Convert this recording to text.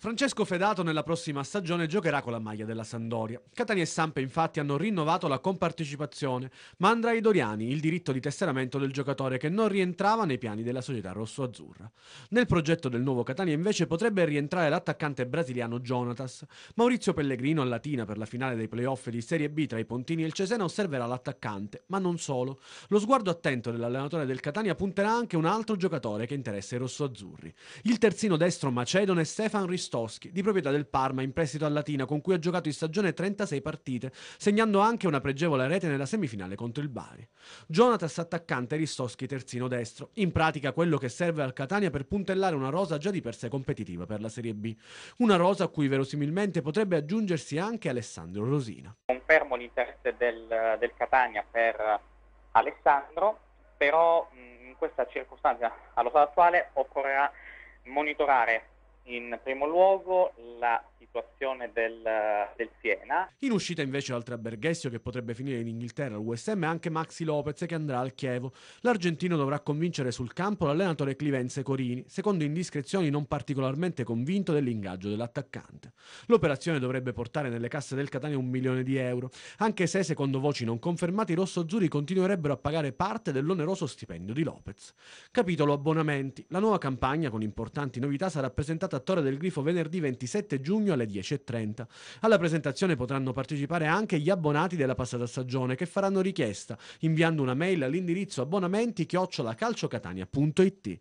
Francesco Fedato nella prossima stagione giocherà con la maglia della Sandoria. Catania e Sampe infatti hanno rinnovato la compartecipazione, ma andrà ai Doriani il diritto di tesseramento del giocatore che non rientrava nei piani della società rosso-azzurra. Nel progetto del nuovo Catania invece potrebbe rientrare l'attaccante brasiliano Jonatas. Maurizio Pellegrino a Latina per la finale dei playoff di Serie B tra i Pontini e il Cesena osserverà l'attaccante, ma non solo. Lo sguardo attento dell'allenatore del Catania punterà anche un altro giocatore che interessa i rosso-azzurri. Il terzino destro macedone Stefan Ristorino Stoschi, di proprietà del Parma in prestito a Latina, con cui ha giocato in stagione 36 partite, segnando anche una pregevole rete nella semifinale contro il Bari. Jonatas attaccante Ristoschi terzino destro, in pratica quello che serve al Catania per puntellare una rosa già di per sé competitiva per la Serie B, una rosa a cui verosimilmente potrebbe aggiungersi anche Alessandro Rosina. Confermo l'interesse del, del Catania per Alessandro, però in questa circostanza, allo stato attuale, occorrerà monitorare in primo luogo la situazione del, del, Siena. In uscita invece oltre a Berghessio che potrebbe finire in Inghilterra all'USM anche Maxi Lopez che andrà al Chievo. L'argentino dovrà convincere sul campo l'allenatore Clivenze Corini, secondo indiscrezioni non particolarmente convinto dell'ingaggio dell'attaccante. L'operazione dovrebbe portare nelle casse del Catania un milione di euro, anche se secondo voci non confermate i rossozzurri continuerebbero a pagare parte dell'oneroso stipendio di Lopez. Capitolo abbonamenti. La nuova campagna con importanti novità sarà presentata a Torre del Grifo venerdì 27 giugno giugno alle 10.30. Alla presentazione potranno partecipare anche gli abbonati della passata stagione che faranno richiesta inviando una mail all'indirizzo abbonamenti chiocciolacalciocatania.it.